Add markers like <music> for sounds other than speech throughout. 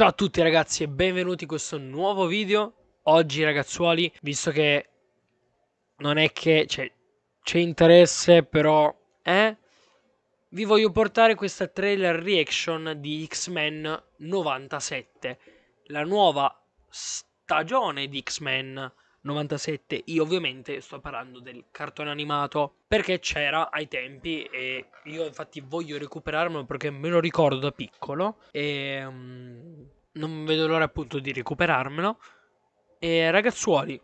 Ciao a tutti ragazzi e benvenuti in questo nuovo video. Oggi ragazzuoli, visto che non è che cioè, c'è cioè, interesse però eh, vi voglio portare questa trailer reaction di X-Men 97, la nuova stagione di X-Men 97. Io ovviamente sto parlando del cartone animato perché c'era ai tempi e io infatti voglio recuperarmelo perché me lo ricordo da piccolo e um, non vedo l'ora appunto di recuperarmelo. E ragazzuoli,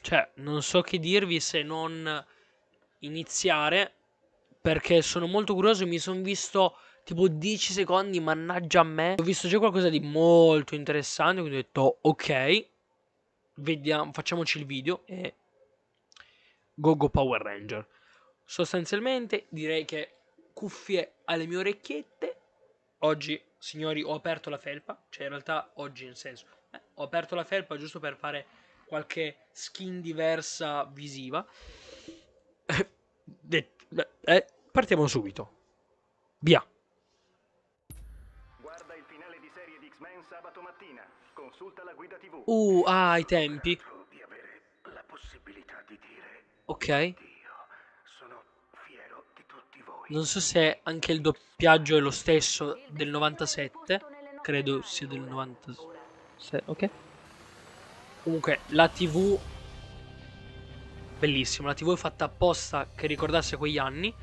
cioè non so che dirvi se non iniziare perché sono molto curioso mi sono visto tipo 10 secondi, mannaggia a me. Ho visto già qualcosa di molto interessante, quindi ho detto ok, vediamo, facciamoci il video e Go Go Power Ranger. Sostanzialmente direi che cuffie alle mie orecchiette. Oggi, signori, ho aperto la felpa, cioè in realtà oggi in senso, eh, ho aperto la felpa giusto per fare qualche skin diversa visiva. <laughs> Eh, eh, partiamo subito. Via. Uh, ah, i tempi. Ok. Non so se anche il doppiaggio è lo stesso del 97. Credo sia del 97. Ok. Comunque, la TV... Bellissima. La TV è fatta apposta che ricordasse quegli anni.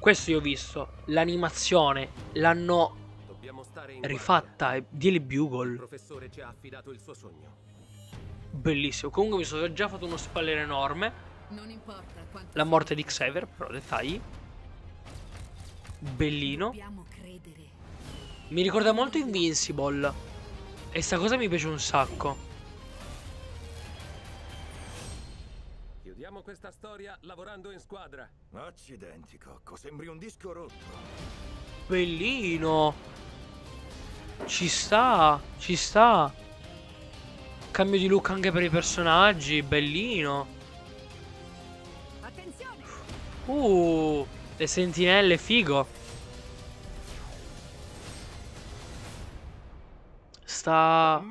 Questo io ho visto. L'animazione l'hanno rifatta eh, e Daily Bugle. Bellissimo. Comunque mi sono già fatto uno spallere enorme. La morte di Xavier, però dettagli. Bellino. Mi ricorda molto Invincible. E sta cosa mi piace un sacco. Chiudiamo questa storia lavorando in squadra. Accidenti, Cocco, sembri un disco rotto. Bellino. Ci sta, ci sta. Cambio di look anche per i personaggi, bellino. Uh, le sentinelle, figo. Sta...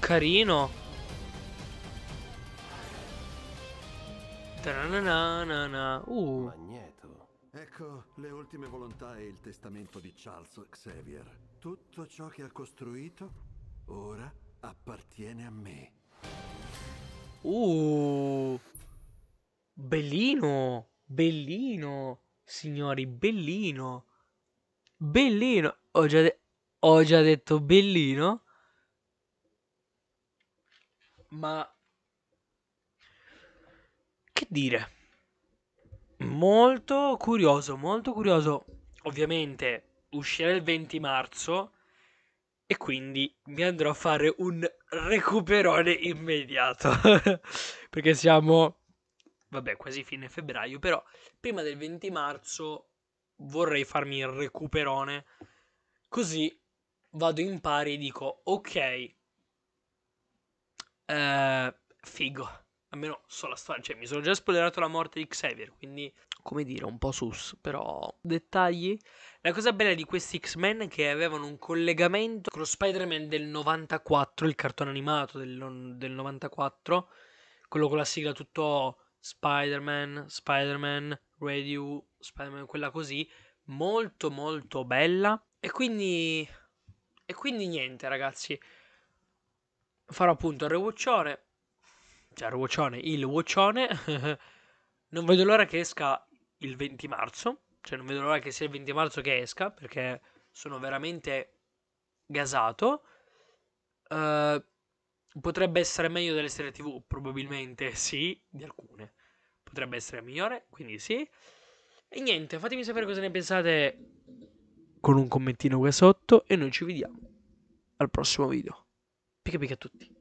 Carino. Taranana, uh. Magneto. Ecco le ultime volontà e il testamento di Charles Xavier. Tutto ciò che ha costruito ora appartiene a me. Uh. Bellino, bellino, signori, bellino. Bellino, ho già, ho già detto bellino. Ma che dire? Molto curioso, molto curioso. Ovviamente uscirà il 20 marzo e quindi mi andrò a fare un recuperone immediato. <laughs> Perché siamo, vabbè, quasi fine febbraio, però prima del 20 marzo vorrei farmi il recuperone. Così vado in pari e dico, ok, eh, figo almeno so la storia, cioè mi sono già spoilerato la morte di Xavier, quindi come dire, un po' sus, però dettagli. La cosa bella di questi X-Men è che avevano un collegamento con lo Spider-Man del 94, il cartone animato del, del 94, quello con la sigla tutto Spider-Man, Spider-Man, Radio, Spider-Man, quella così, molto molto bella. E quindi... E quindi niente ragazzi, farò appunto il rewatchone, cioè Ruocione, il Wocione. <laughs> non vedo l'ora che esca il 20 marzo, cioè non vedo l'ora che sia il 20 marzo che esca, perché sono veramente gasato. Uh, potrebbe essere meglio delle serie TV, probabilmente sì, di alcune. Potrebbe essere migliore, quindi sì. E niente, fatemi sapere cosa ne pensate con un commentino qua sotto e noi ci vediamo al prossimo video. Pica pica a tutti.